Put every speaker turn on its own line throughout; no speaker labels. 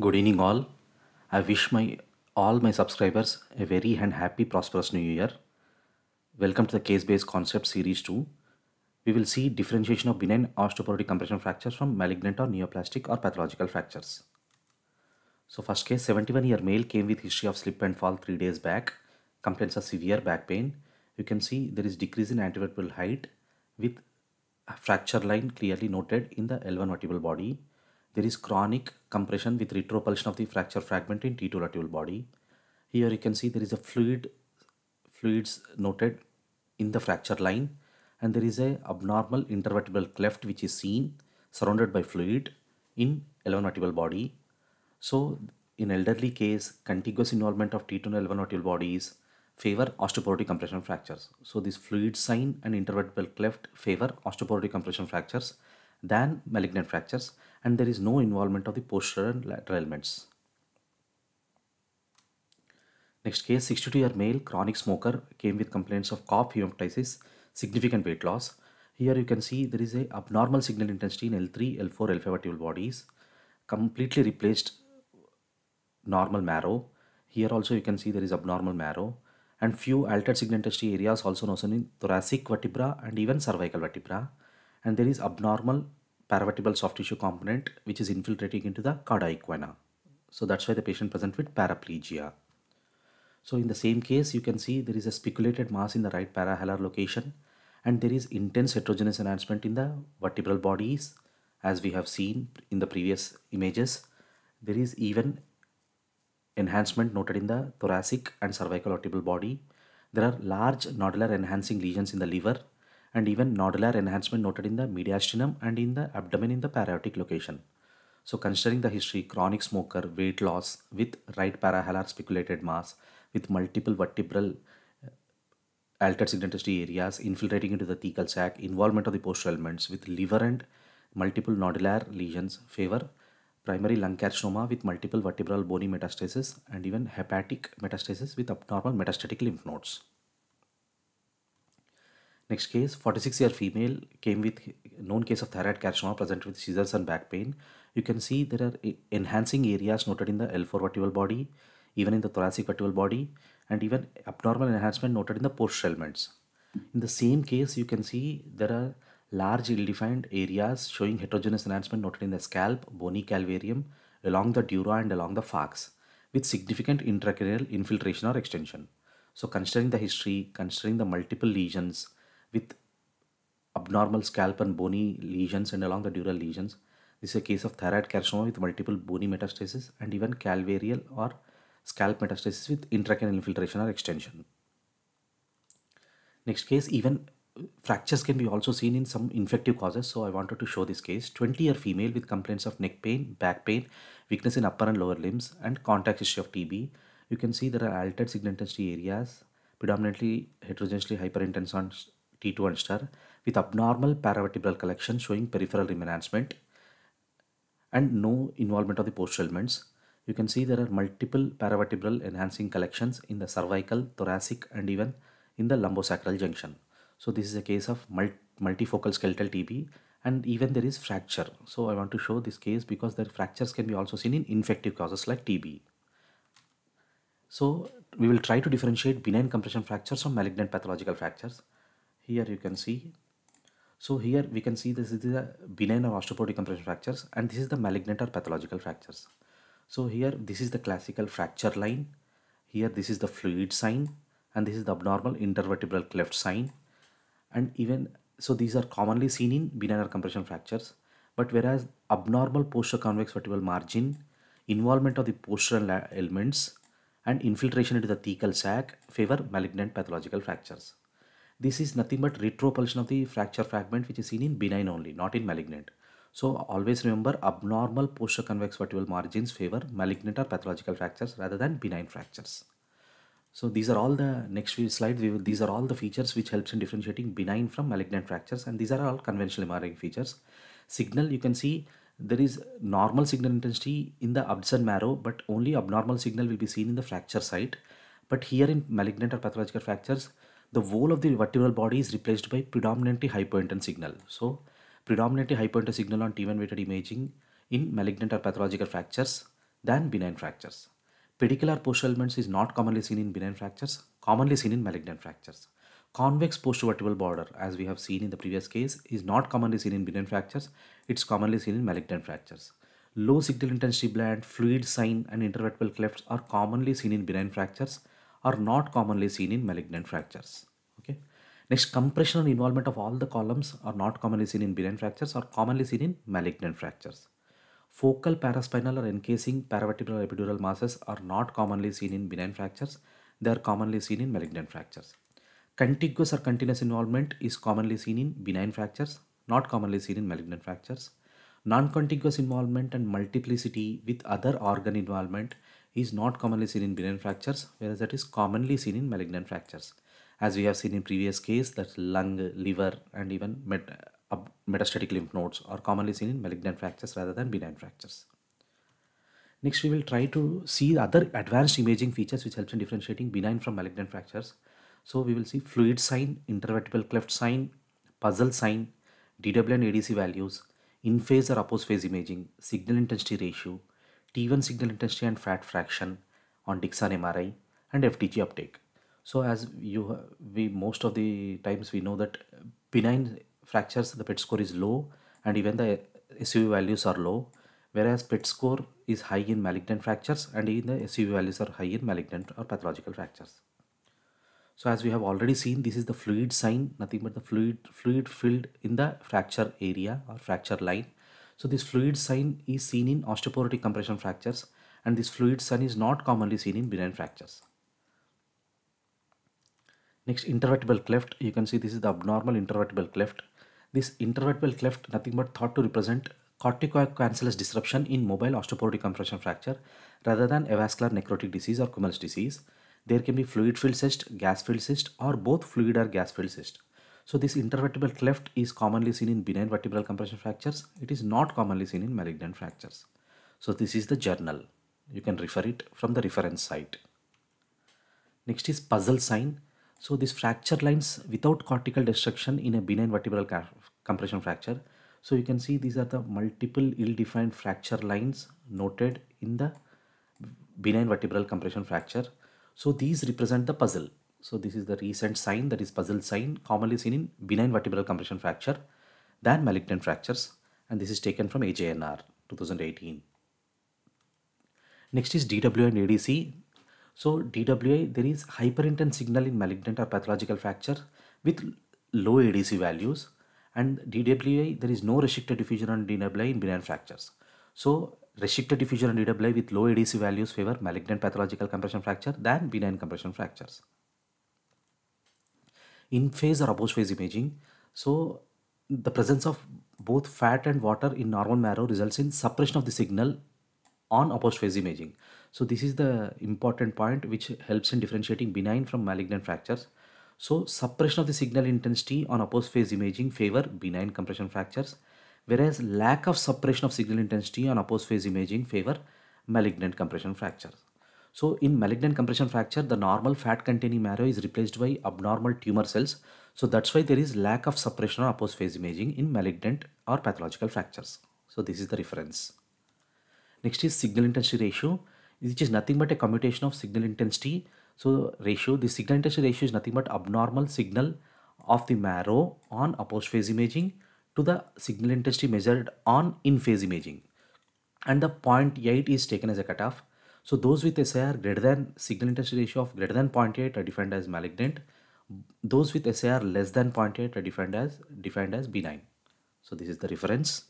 Good evening, all. I wish my all my subscribers a very and happy prosperous new year. Welcome to the case based concept series 2. We will see differentiation of benign osteoporotic compression fractures from malignant or neoplastic or pathological fractures. So first case 71 year male came with history of slip and fall 3 days back. Complaints of severe back pain. You can see there is decrease in antivertebral height with fracture line clearly noted in the L1 vertebral body there is chronic compression with retropulsion of the fracture fragment in T2 body. Here you can see there is a fluid fluids noted in the fracture line and there is a abnormal intervertebral cleft which is seen surrounded by fluid in L1 vertebral body. So in elderly case, contiguous involvement of T2 and L1 vertebral bodies favor osteoporotic compression fractures. So this fluid sign and intervertebral cleft favor osteoporotic compression fractures than malignant fractures and there is no involvement of the posterior and lateral elements. Next case, 62-year male chronic smoker came with complaints of cough, hemoptysis, significant weight loss. Here you can see there is a abnormal signal intensity in L3, L4, L5 vertebral bodies, completely replaced normal marrow. Here also you can see there is abnormal marrow and few altered signal intensity areas also known in thoracic vertebra and even cervical vertebra and there is abnormal paravertebral soft tissue component which is infiltrating into the cauda equina. So that's why the patient present with paraplegia. So in the same case, you can see there is a speculated mass in the right parahalar location and there is intense heterogeneous enhancement in the vertebral bodies as we have seen in the previous images. There is even enhancement noted in the thoracic and cervical vertebral body. There are large nodular enhancing lesions in the liver and even nodular enhancement noted in the mediastinum and in the abdomen in the parietic location. So considering the history, chronic smoker, weight loss with right parahalar speculated mass, with multiple vertebral uh, altered signatory areas infiltrating into the thecal sac, involvement of the postural elements with liver and multiple nodular lesions favor primary lung carcinoma with multiple vertebral bony metastasis and even hepatic metastasis with abnormal metastatic lymph nodes. Next case, 46-year female came with known case of thyroid carcinoma presented with seizures and back pain. You can see there are enhancing areas noted in the L4 vertebral body, even in the thoracic vertebral body, and even abnormal enhancement noted in the post elements. In the same case, you can see there are large ill-defined areas showing heterogeneous enhancement noted in the scalp, bony calvarium, along the dura and along the fax, with significant intracranial infiltration or extension. So considering the history, considering the multiple lesions, with abnormal scalp and bony lesions and along the dural lesions. This is a case of thyroid carcinoma with multiple bony metastasis and even calvarial or scalp metastasis with intracanal infiltration or extension. Next case, even fractures can be also seen in some infective causes. So I wanted to show this case. 20 year female with complaints of neck pain, back pain, weakness in upper and lower limbs and contact history of TB. You can see there are altered signal intensity areas, predominantly heterogeneously hyperintense on T2 star with abnormal paravertebral collection showing peripheral rim enhancement and no involvement of the postural elements. You can see there are multiple paravertebral enhancing collections in the cervical, thoracic and even in the lumbosacral junction. So this is a case of multi multifocal skeletal TB and even there is fracture. So I want to show this case because the fractures can be also seen in infective causes like TB. So we will try to differentiate benign compression fractures from malignant pathological fractures here you can see so here we can see this is the benign or osteoporotic compression fractures and this is the malignant or pathological fractures so here this is the classical fracture line here this is the fluid sign and this is the abnormal intervertebral cleft sign and even so these are commonly seen in benign or compression fractures but whereas abnormal posterior convex vertebral margin involvement of the postural elements and infiltration into the thecal sac favor malignant pathological fractures this is nothing but retropulsion of the fracture fragment which is seen in benign only, not in malignant. So always remember abnormal posterior convex vertebral margins favor malignant or pathological fractures rather than benign fractures. So these are all the next few slides. Will, these are all the features which helps in differentiating benign from malignant fractures, and these are all conventional MRI features. Signal you can see there is normal signal intensity in the abducens marrow, but only abnormal signal will be seen in the fracture site. But here in malignant or pathological fractures, the wall of the vertebral body is replaced by predominantly hypointent signal. So predominantly hypointent signal on T1 weighted imaging in malignant or pathological fractures than benign fractures. Pedicular post elements is not commonly seen in benign fractures, commonly seen in malignant fractures. Convex post vertebral border, as we have seen in the previous case, is not commonly seen in benign fractures. It's commonly seen in malignant fractures. Low signal intensity bland, fluid sign, and intervertebral clefts are commonly seen in benign fractures are not commonly seen in malignant fractures. Okay. Next, compression and involvement of all the columns are not commonly seen in benign fractures or commonly seen in malignant fractures. Focal paraspinal or encasing paravertebral epidural masses are not commonly seen in benign fractures. They are commonly seen in malignant fractures. Contiguous or continuous involvement is commonly seen in benign fractures, not commonly seen in malignant fractures. Non-contiguous involvement and multiplicity with other organ involvement is not commonly seen in benign fractures, whereas that is commonly seen in malignant fractures. As we have seen in previous case that lung, liver and even met uh, metastatic lymph nodes are commonly seen in malignant fractures rather than benign fractures. Next, we will try to see other advanced imaging features which helps in differentiating benign from malignant fractures. So we will see fluid sign, intervertebral cleft sign, puzzle sign, DW and ADC values, in-phase or opposed phase imaging, signal intensity ratio, T1 signal intensity and fat fraction on Dixon MRI and FDG uptake. So as you we most of the times we know that benign fractures the PET score is low and even the SUV values are low whereas PET score is high in malignant fractures and even the SUV values are high in malignant or pathological fractures. So as we have already seen this is the fluid sign nothing but the fluid fluid filled in the fracture area or fracture line so this fluid sign is seen in osteoporotic compression fractures and this fluid sign is not commonly seen in benign fractures. Next intervertebral cleft, you can see this is the abnormal intervertebral cleft. This intervertebral cleft nothing but thought to represent corticoancellus disruption in mobile osteoporotic compression fracture rather than avascular necrotic disease or Kumel's disease. There can be fluid-filled cyst, gas-filled cyst or both fluid or gas-filled cyst. So this intervertebral cleft is commonly seen in benign vertebral compression fractures. It is not commonly seen in malignant fractures. So this is the journal. You can refer it from the reference site. Next is puzzle sign. So this fracture lines without cortical destruction in a benign vertebral compression fracture. So you can see these are the multiple ill-defined fracture lines noted in the benign vertebral compression fracture. So these represent the puzzle. So this is the recent sign that is puzzle sign commonly seen in benign vertebral compression fracture than malignant fractures and this is taken from AJNR 2018. Next is DWI and ADC. So DWI there is hyperintense signal in malignant or pathological fracture with low ADC values and DWI there is no restricted diffusion on DWI in benign fractures. So restricted diffusion on DWI with low ADC values favor malignant pathological compression fracture than benign compression fractures in phase or opposed phase imaging. So the presence of both fat and water in normal marrow results in suppression of the signal on opposed phase imaging. So this is the important point which helps in differentiating benign from malignant fractures. So suppression of the signal intensity on opposed phase imaging favor benign compression fractures, whereas lack of suppression of signal intensity on opposed phase imaging favor malignant compression fractures. So in malignant compression fracture, the normal fat containing marrow is replaced by abnormal tumor cells. So that's why there is lack of suppression on opposed phase imaging in malignant or pathological fractures. So this is the reference. Next is signal intensity ratio, which is nothing but a commutation of signal intensity. So ratio, the signal intensity ratio is nothing but abnormal signal of the marrow on opposed phase imaging to the signal intensity measured on in phase imaging. And the 0.8 is taken as a cutoff. So those with SAR greater than signal intensity ratio of greater than 0.8 are defined as malignant. Those with SAR less than 0.8 are defined as defined as benign. So this is the reference.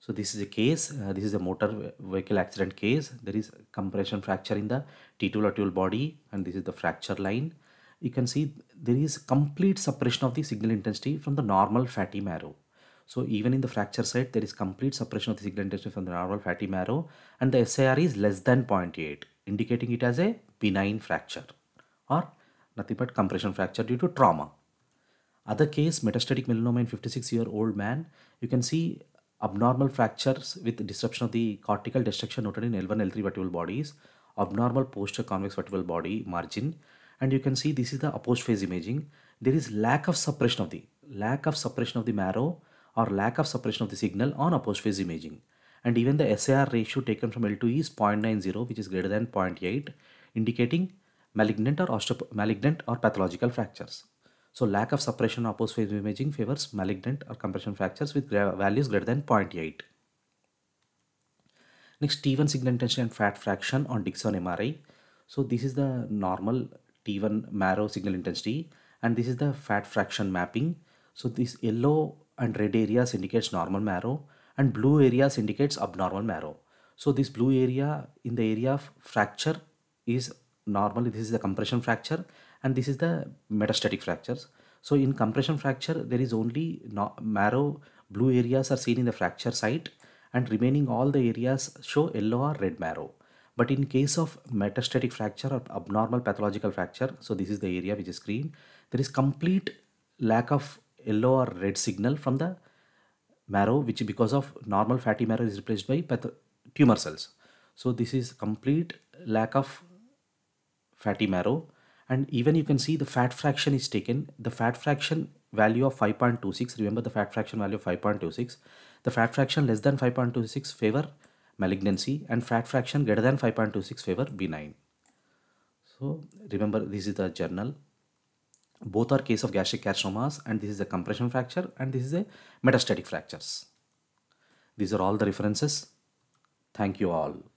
So this is a case, uh, this is a motor vehicle accident case. There is compression fracture in the T2 latiole body and this is the fracture line. You can see there is complete suppression of the signal intensity from the normal fatty marrow. So even in the fracture site, there is complete suppression of the segmentation from the normal fatty marrow and the SAR is less than 0.8, indicating it as a benign fracture or nothing but compression fracture due to trauma. Other case, metastatic melanoma in 56-year-old man, you can see abnormal fractures with disruption of the cortical destruction noted in L1, L3 vertebral bodies, abnormal posterior convex vertebral body margin, and you can see this is the opposed phase imaging. There is lack of suppression of the lack of suppression of the marrow or lack of suppression of the signal on opposed phase imaging. And even the SAR ratio taken from L2 is 0.90 which is greater than 0.8 indicating malignant or, malignant or pathological fractures. So lack of suppression of opposed phase imaging favors malignant or compression fractures with values greater than 0.8. Next T1 signal intensity and fat fraction on Dixon MRI. So this is the normal T1 marrow signal intensity and this is the fat fraction mapping. So this yellow and red areas indicates normal marrow and blue areas indicates abnormal marrow. So this blue area in the area of fracture is normally this is the compression fracture and this is the metastatic fractures. So in compression fracture there is only no, marrow blue areas are seen in the fracture site and remaining all the areas show yellow or red marrow. But in case of metastatic fracture or abnormal pathological fracture, so this is the area which is green, there is complete lack of yellow or red signal from the marrow which because of normal fatty marrow is replaced by tumor cells so this is complete lack of fatty marrow and even you can see the fat fraction is taken the fat fraction value of 5.26 remember the fat fraction value of 5.26 the fat fraction less than 5.26 favor malignancy and fat fraction greater than 5.26 favor benign so remember this is the journal both are case of gastric carcinomas and this is a compression fracture and this is a metastatic fractures. These are all the references. Thank you all.